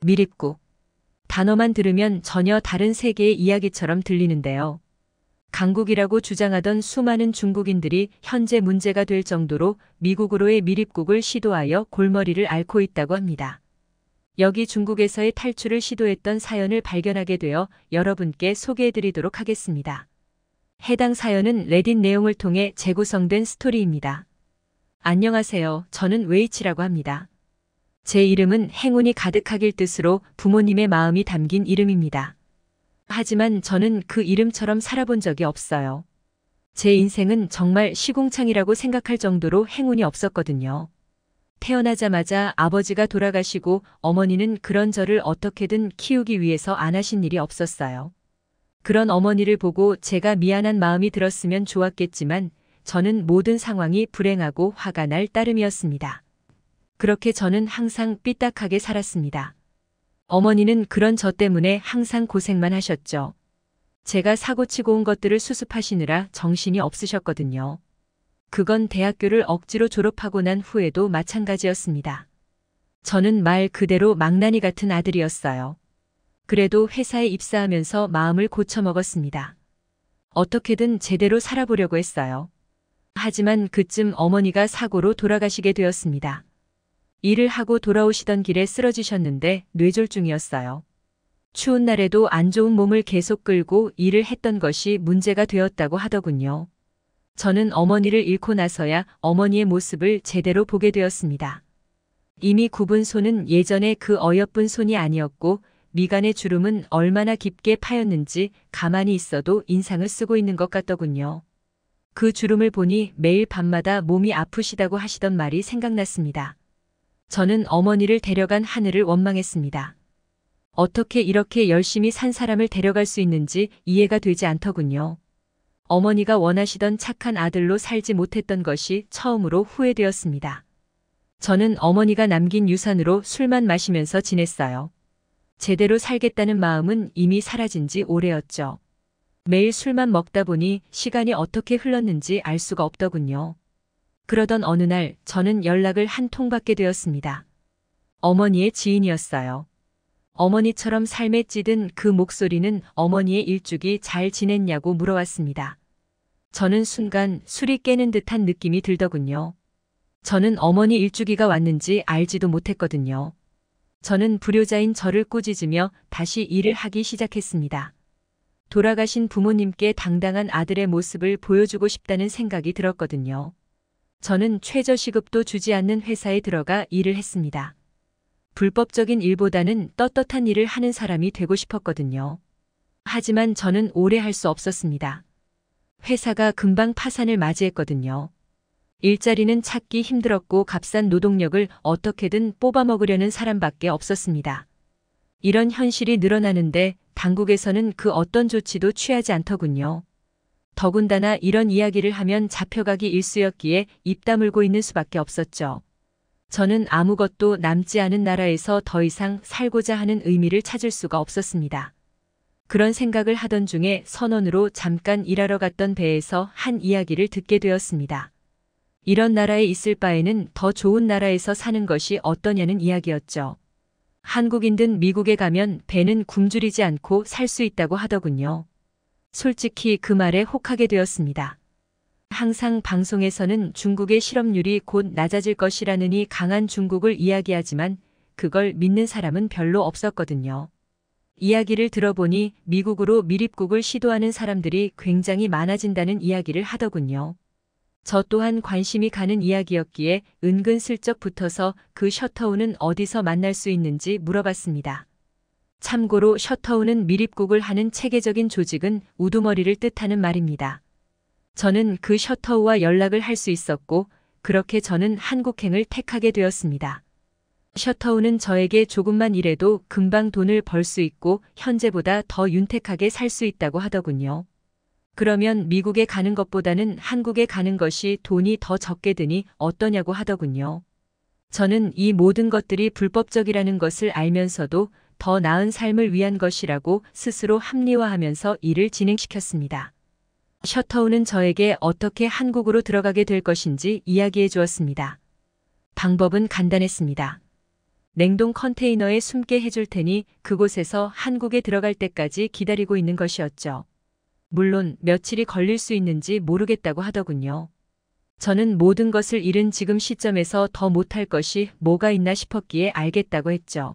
미립국. 단어만 들으면 전혀 다른 세계의 이야기처럼 들리는데요. 강국이라고 주장하던 수많은 중국인들이 현재 문제가 될 정도로 미국으로의 미립국을 시도하여 골머리를 앓고 있다고 합니다. 여기 중국에서의 탈출을 시도했던 사연을 발견하게 되어 여러분께 소개해드리도록 하겠습니다. 해당 사연은 레딧 내용을 통해 재구성된 스토리입니다. 안녕하세요. 저는 웨이치라고 합니다. 제 이름은 행운이 가득하길 뜻으로 부모님의 마음이 담긴 이름입니다. 하지만 저는 그 이름처럼 살아본 적이 없어요. 제 인생은 정말 시궁창이라고 생각할 정도로 행운이 없었거든요. 태어나자마자 아버지가 돌아가시고 어머니는 그런 저를 어떻게든 키우기 위해서 안 하신 일이 없었어요. 그런 어머니를 보고 제가 미안한 마음이 들었으면 좋았겠지만 저는 모든 상황이 불행하고 화가 날 따름이었습니다. 그렇게 저는 항상 삐딱하게 살았습니다. 어머니는 그런 저 때문에 항상 고생만 하셨죠. 제가 사고치고 온 것들을 수습하시느라 정신이 없으셨거든요. 그건 대학교를 억지로 졸업하고 난 후에도 마찬가지였습니다. 저는 말 그대로 망나니 같은 아들이었어요. 그래도 회사에 입사하면서 마음을 고쳐먹었습니다. 어떻게든 제대로 살아보려고 했어요. 하지만 그쯤 어머니가 사고로 돌아가시게 되었습니다. 일을 하고 돌아오시던 길에 쓰러지셨는데 뇌졸중이었어요. 추운 날에도 안 좋은 몸을 계속 끌고 일을 했던 것이 문제가 되었다고 하더군요. 저는 어머니를 잃고 나서야 어머니의 모습을 제대로 보게 되었습니다. 이미 굽은 손은 예전에그 어여쁜 손이 아니었고 미간의 주름은 얼마나 깊게 파였는지 가만히 있어도 인상을 쓰고 있는 것 같더군요. 그 주름을 보니 매일 밤마다 몸이 아프시다고 하시던 말이 생각났습니다. 저는 어머니를 데려간 하늘을 원망했습니다. 어떻게 이렇게 열심히 산 사람을 데려갈 수 있는지 이해가 되지 않더군요. 어머니가 원하시던 착한 아들로 살지 못했던 것이 처음으로 후회되었습니다. 저는 어머니가 남긴 유산으로 술만 마시면서 지냈어요. 제대로 살겠다는 마음은 이미 사라진 지 오래였죠. 매일 술만 먹다 보니 시간이 어떻게 흘렀는지 알 수가 없더군요. 그러던 어느 날 저는 연락을 한 통 받게 되었습니다. 어머니의 지인이었어요. 어머니처럼 삶에 찌든 그 목소리는 어머니의 일주기 잘 지냈냐고 물어왔습니다. 저는 순간 술이 깨는 듯한 느낌이 들더군요. 저는 어머니 일주기가 왔는지 알지도 못했거든요. 저는 불효자인 저를 꾸짖으며 다시 일을 하기 시작했습니다. 돌아가신 부모님께 당당한 아들의 모습을 보여주고 싶다는 생각이 들었거든요. 저는 최저시급도 주지 않는 회사에 들어가 일을 했습니다. 불법적인 일보다는 떳떳한 일을 하는 사람이 되고 싶었거든요. 하지만 저는 오래 할 수 없었습니다. 회사가 금방 파산을 맞이했거든요. 일자리는 찾기 힘들었고 값싼 노동력을 어떻게든 뽑아먹으려는 사람밖에 없었습니다. 이런 현실이 늘어나는데 당국에서는 그 어떤 조치도 취하지 않더군요. 더군다나 이런 이야기를 하면 잡혀가기 일쑤였기에 입 다물고 있는 수밖에 없었죠. 저는 아무것도 남지 않은 나라에서 더 이상 살고자 하는 의미를 찾을 수가 없었습니다. 그런 생각을 하던 중에 선원으로 잠깐 일하러 갔던 배에서 한 이야기를 듣게 되었습니다. 이런 나라에 있을 바에는 더 좋은 나라에서 사는 것이 어떠냐는 이야기였죠. 한국인든 미국에 가면 배는 굶주리지 않고 살 수 있다고 하더군요. 솔직히 그 말에 혹하게 되었습니다. 항상 방송에서는 중국의 실업률이 곧 낮아질 것이라느니 강한 중국을 이야기하지만 그걸 믿는 사람은 별로 없었거든요. 이야기를 들어보니 미국으로 미립국을 시도하는 사람들이 굉장히 많아진다는 이야기를 하더군요. 저 또한 관심이 가는 이야기였기에 은근슬쩍 붙어서 그 셔터우는 어디서 만날 수 있는지 물어봤습니다. 참고로 셔터우는 밀입국을 하는 체계적인 조직은 우두머리를 뜻하는 말입니다. 저는 그 셔터우와 연락을 할 수 있었고 그렇게 저는 한국행을 택하게 되었습니다. 셔터우는 저에게 조금만 일해도 금방 돈을 벌 수 있고 현재보다 더 윤택하게 살 수 있다고 하더군요. 그러면 미국에 가는 것보다는 한국에 가는 것이 돈이 더 적게 드니 어떠냐고 하더군요. 저는 이 모든 것들이 불법적이라는 것을 알면서도 더 나은 삶을 위한 것이라고 스스로 합리화하면서 일을 진행시켰습니다. 셔터우는 저에게 어떻게 한국으로 들어가게 될 것인지 이야기해 주었습니다. 방법은 간단했습니다. 냉동 컨테이너에 숨게 해줄 테니 그곳에서 한국에 들어갈 때까지 기다리고 있는 것이었죠. 물론 며칠이 걸릴 수 있는지 모르겠다고 하더군요. 저는 모든 것을 잃은 지금 시점에서 더 못할 것이 뭐가 있나 싶었기에 알겠다고 했죠.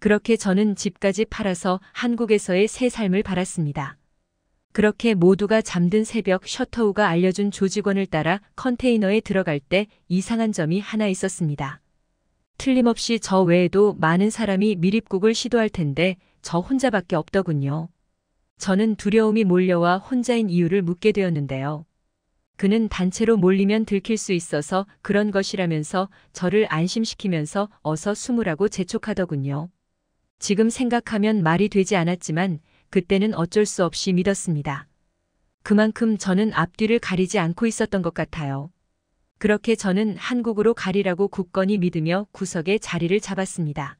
그렇게 저는 집까지 팔아서 한국에서의 새 삶을 바랐습니다. 그렇게 모두가 잠든 새벽 셔터우가 알려준 조직원을 따라 컨테이너에 들어갈 때 이상한 점이 하나 있었습니다. 틀림없이 저 외에도 많은 사람이 미립국을 시도할 텐데 저 혼자밖에 없더군요. 저는 두려움이 몰려와 혼자인 이유를 묻게 되었는데요. 그는 단체로 몰리면 들킬 수 있어서 그런 것이라면서 저를 안심시키면서 어서 숨으라고 재촉하더군요. 지금 생각하면 말이 되지 않았지만 그때는 어쩔 수 없이 믿었습니다. 그만큼 저는 앞뒤를 가리지 않고 있었던 것 같아요. 그렇게 저는 한국으로 가리라고 굳건히 믿으며 구석에 자리를 잡았습니다.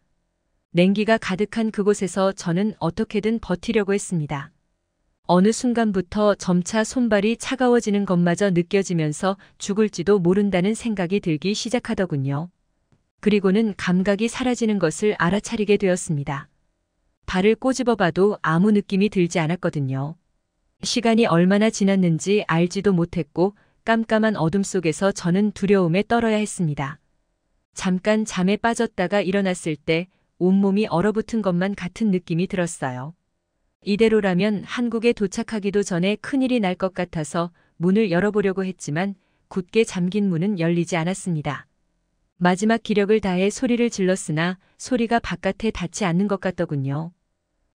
냉기가 가득한 그곳에서 저는 어떻게든 버티려고 했습니다. 어느 순간부터 점차 손발이 차가워지는 것마저 느껴지면서 죽을지도 모른다는 생각이 들기 시작하더군요. 그리고는 감각이 사라지는 것을 알아차리게 되었습니다. 발을 꼬집어 봐도 아무 느낌이 들지 않았거든요. 시간이 얼마나 지났는지 알지도 못했고 깜깜한 어둠 속에서 저는 두려움에 떨어야 했습니다. 잠깐 잠에 빠졌다가 일어났을 때 온몸이 얼어붙은 것만 같은 느낌이 들었어요. 이대로라면 한국에 도착하기도 전에 큰일이 날 것 같아서 문을 열어보려고 했지만 굳게 잠긴 문은 열리지 않았습니다. 마지막 기력을 다해 소리를 질렀으나 소리가 바깥에 닿지 않는 것 같더군요.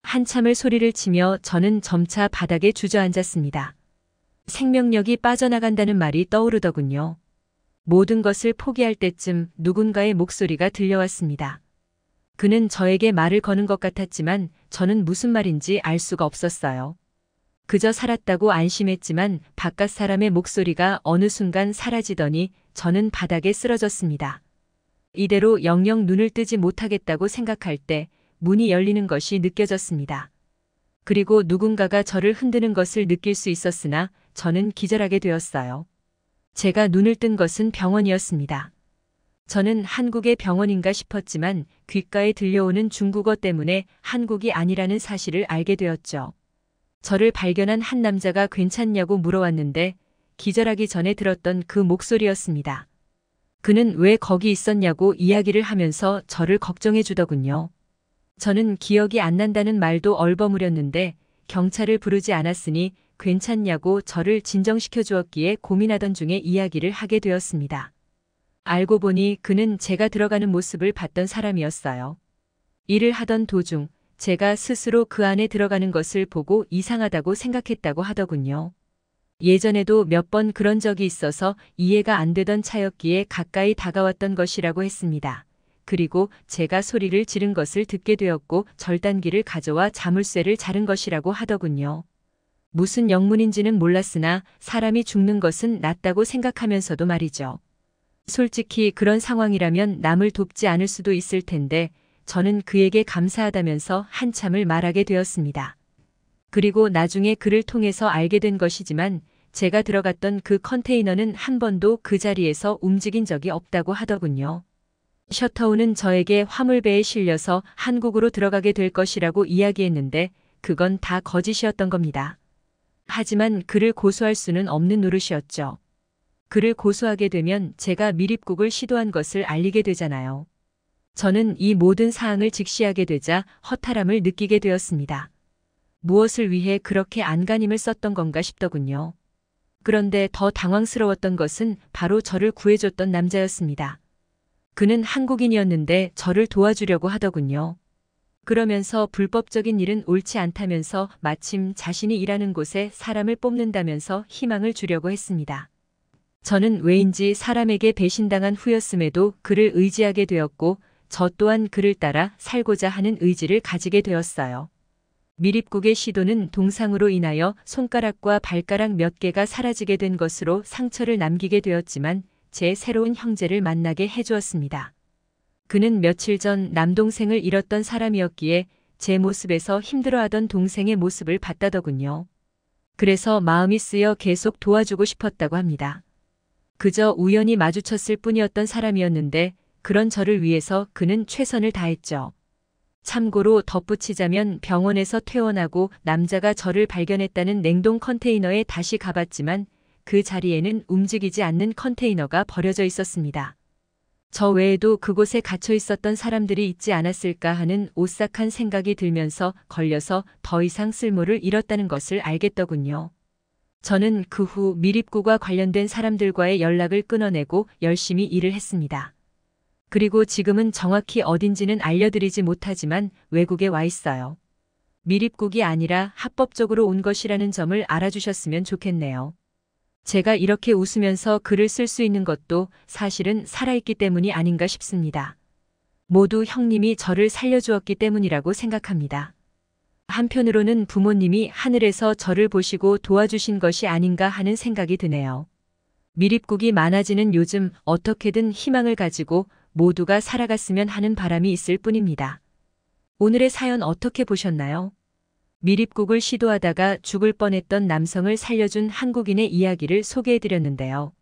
한참을 소리를 치며 저는 점차 바닥에 주저앉았습니다. 생명력이 빠져나간다는 말이 떠오르더군요. 모든 것을 포기할 때쯤 누군가의 목소리가 들려왔습니다. 그는 저에게 말을 거는 것 같았지만 저는 무슨 말인지 알 수가 없었어요. 그저 살았다고 안심했지만 바깥 사람의 목소리가 어느 순간 사라지더니 저는 바닥에 쓰러졌습니다. 이대로 영영 눈을 뜨지 못하겠다고 생각할 때 문이 열리는 것이 느껴졌습니다. 그리고 누군가가 저를 흔드는 것을 느낄 수 있었으나 저는 기절하게 되었어요. 제가 눈을 뜬 것은 병원이었습니다. 저는 한국의 병원인가 싶었지만 귓가에 들려오는 중국어 때문에 한국이 아니라는 사실을 알게 되었죠. 저를 발견한 한 남자가 괜찮냐고 물어왔는데 기절하기 전에 들었던 그 목소리였습니다. 그는 왜 거기 있었냐고 이야기를 하면서 저를 걱정해 주더군요. 저는 기억이 안 난다는 말도 얼버무렸는데 경찰을 부르지 않았으니 괜찮냐고 저를 진정시켜 주었기에 고민하던 중에 이야기를 하게 되었습니다. 알고 보니 그는 제가 들어가는 모습을 봤던 사람이었어요. 일을 하던 도중 제가 스스로 그 안에 들어가는 것을 보고 이상하다고 생각했다고 하더군요. 예전에도 몇 번 그런 적이 있어서 이해가 안 되던 차였기에 가까이 다가왔던 것이라고 했습니다. 그리고 제가 소리를 지른 것을 듣게 되었고 절단기를 가져와 자물쇠를 자른 것이라고 하더군요. 무슨 영문인지는 몰랐으나 사람이 죽는 것은 낫다고 생각하면서도 말이죠. 솔직히 그런 상황이라면 남을 돕지 않을 수도 있을 텐데 저는 그에게 감사하다면서 한참을 말하게 되었습니다. 그리고 나중에 그를 통해서 알게 된 것이지만 제가 들어갔던 그 컨테이너는 한 번도 그 자리에서 움직인 적이 없다고 하더군요. 셔터우는 저에게 화물배에 실려서 한국으로 들어가게 될 것이라고 이야기했는데 그건 다 거짓이었던 겁니다. 하지만 그를 고소할 수는 없는 노릇이었죠. 그를 고소하게 되면 제가 미립국을 시도한 것을 알리게 되잖아요. 저는 이 모든 사항을 직시하게 되자 허탈함을 느끼게 되었습니다. 무엇을 위해 그렇게 안간힘을 썼던 건가 싶더군요. 그런데 더 당황스러웠던 것은 바로 저를 구해줬던 남자였습니다. 그는 한국인이었는데 저를 도와주려고 하더군요. 그러면서 불법적인 일은 옳지 않다면서 마침 자신이 일하는 곳에 사람을 뽑는다면서 희망을 주려고 했습니다. 저는 왜인지 사람에게 배신당한 후였음에도 그를 의지하게 되었고 저 또한 그를 따라 살고자 하는 의지를 가지게 되었어요. 미립국의 시도는 동상으로 인하여 손가락과 발가락 몇 개가 사라지게 된 것으로 상처를 남기게 되었지만 제 새로운 형제를 만나게 해주었습니다. 그는 며칠 전 남동생을 잃었던 사람이었기에 제 모습에서 힘들어하던 동생의 모습을 봤다더군요. 그래서 마음이 쓰여 계속 도와주고 싶었다고 합니다. 그저 우연히 마주쳤을 뿐이었던 사람이었는데 그런 저를 위해서 그는 최선을 다했죠. 참고로 덧붙이자면 병원에서 퇴원하고 남자가 저를 발견했다는 냉동 컨테이너에 다시 가봤지만 그 자리에는 움직이지 않는 컨테이너가 버려져 있었습니다. 저 외에도 그곳에 갇혀 있었던 사람들이 있지 않았을까 하는 오싹한 생각이 들면서 걸려서 더 이상 쓸모를 잃었다는 것을 알겠더군요. 저는 그 후 미립구가 관련된 사람들과의 연락을 끊어내고 열심히 일을 했습니다. 그리고 지금은 정확히 어딘지는 알려드리지 못하지만 외국에 와 있어요. 미립국이 아니라 합법적으로 온 것이라는 점을 알아주셨으면 좋겠네요. 제가 이렇게 웃으면서 글을 쓸 수 있는 것도 사실은 살아있기 때문이 아닌가 싶습니다. 모두 형님이 저를 살려주었기 때문이라고 생각합니다. 한편으로는 부모님이 하늘에서 저를 보시고 도와주신 것이 아닌가 하는 생각이 드네요. 미립국이 많아지는 요즘 어떻게든 희망을 가지고 모두가 살아갔으면 하는 바람이 있을 뿐입니다. 오늘의 사연 어떻게 보셨나요? 미립국을 시도하다가 죽을 뻔했던 남성을 살려준 한국인의 이야기를 소개해드렸는데요.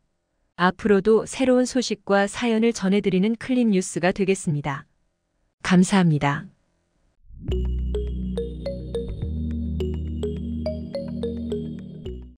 앞으로도 새로운 소식과 사연을 전해드리는 클립 뉴스가 되겠습니다. 감사합니다.